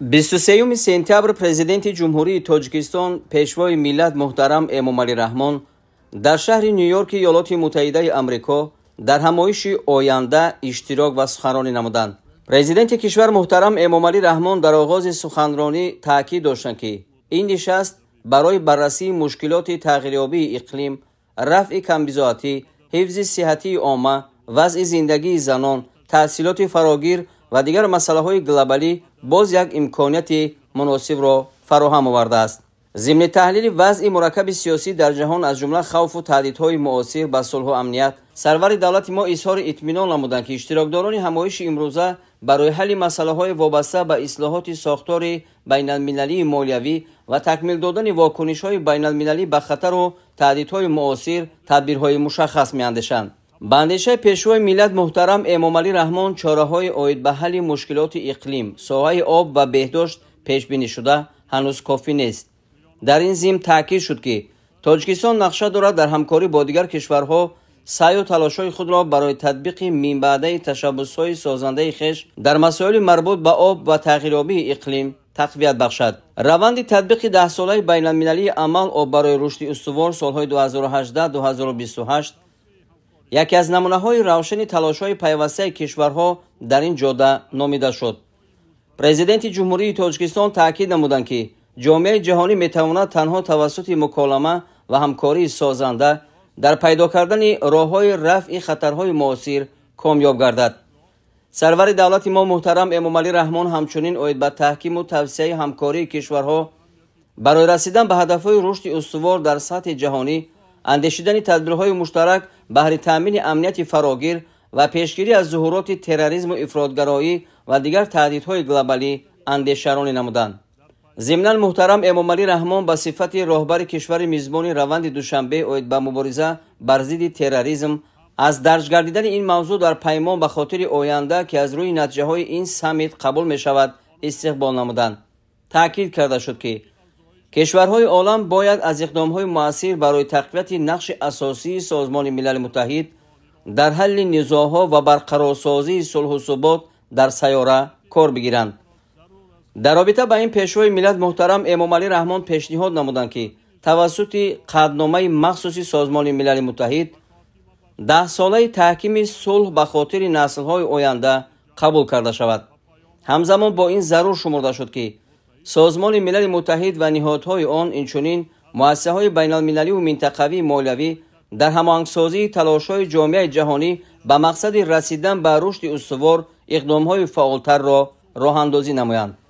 23 сентябр президенти ҷумҳурии тоҷикистон пешвои миллат муҳтарам эмомалӣ раҳмон дар шаҳри ню-йорки ёлоти муттаҳидаи амрико дар ҳамоиши оянда иштирок ва суханронӣ намуданд президенти кишвар муҳтарам эмомалӣ раҳмон дар оғози суханронӣ таъкид доштанд ки ин нишаст барои баррасии мушкилоти тағйирёбии иқлим рафъи камбизоатӣ ҳифзи сиҳатии омма вазъи зиндагии занон таҳсилоти фарогир ва дигар масъалаҳои глобалӣ боз як имконияти муносибро фароҳам овардааст зимни таҳлили вазъи мураккаби сиёсӣ дар ҷаҳон аз ҷумла хавфу таҳдидҳои муосир ба сулҳу амният сарвари давлати мо изҳори итминон намуданд ки иштирокдорони ҳамоиши имрӯза барои ҳалли масъалаҳои вобаста ба ислоҳоти сохтори байналмилалии молиявӣ ва такмил додани вокунишҳои байналмилалӣ ба хатару таҳдидҳои муосир тадбирҳои мушаххас меандешанд ба андешаи пешвои миллат муҳтарам эмомалӣ раҳмон чораҳои оид ба ҳалли мушкилоти иқлим соҳаи об ва беҳдошт пешбинишуда ҳанӯз кофӣ нест дар ин зим таъкид шуд ки тоҷикистон нақша дорад дар ҳамкорӣ бо дигар кишварҳо сайю талошҳои худро барои татбиқи минбаъдаи ташаббусҳои созандаи хеш дар масоили марбут ба об ва тағйирёбии иқлим тақвият бахшад раванди татбиқи даҳсолаи байналмилалии амал об барои рушди устувор солҳои 2018-2028 яке аз намунаҳои равшани талошҳои пайвастаи кишварҳо дар ин ҷода номида шуд президенти ҷумҳурии тоҷикистон таъкид намуданд ки ҷомеаи ҷаҳонӣ метавонад танҳо тавассути муколама ва ҳамкории созанда дар пайдо кардани роҳҳои рафъи хатарҳои муосир комёб гардад сарвари давлати мо муҳтарам эмомалӣ раҳмон ҳамчунин оид ба таҳкиму тавсеаи ҳамкории кишварҳо барои расидан ба ҳадафҳои рушди устувор дар сатҳи ҷаҳонӣ андешидани тадбирҳои муштарак баҳри таъмини амнияти фарогир ва пешгирӣ аз зуҳуроти терроризму ифродгароӣ ва дигар таҳдидҳои глобалӣ андешаронӣ намуданд зимнан муҳтарам эмомалӣ раҳмон ба сифати роҳбари кишвари мизбони раванди душанбе оид ба мубориза бар зидди терроризм аз дарҷ гардидани ин мавзӯъ дар паймон ба хотири оянда ки аз рӯи натиҷаҳои ин саммит қабул мешавад истиқбол намуданд таъкид карда шуд ки кишварҳои олам бояд аз иқдомҳои муассир барои тақвияти нақши асосии созмони милали муттаҳид дар ҳалли низоҳо ва барқарорсозии сулҳу субот дар сайёра кор бигиранд дар робита ба ин пешвои миллат муҳтарам эмомалӣ раҳмон пешниҳод намуданд ки тавассути қатномаи махсуси созмони милали муттаҳид даҳсолаи таҳкими сулҳ ба хотири наслҳои оянда қабул карда шавад ҳамзамон бо ин зарур шумурда шуд ки سازمان ملل متحد و نهادهای آن اینچنین مؤسسه های بین المللی و منطقوی مولوی در هماهنگسازی های جامعه جهانی به مقصد رسیدن به رشد استوار اقدام‌های فعالتر را راه اندازی نمایند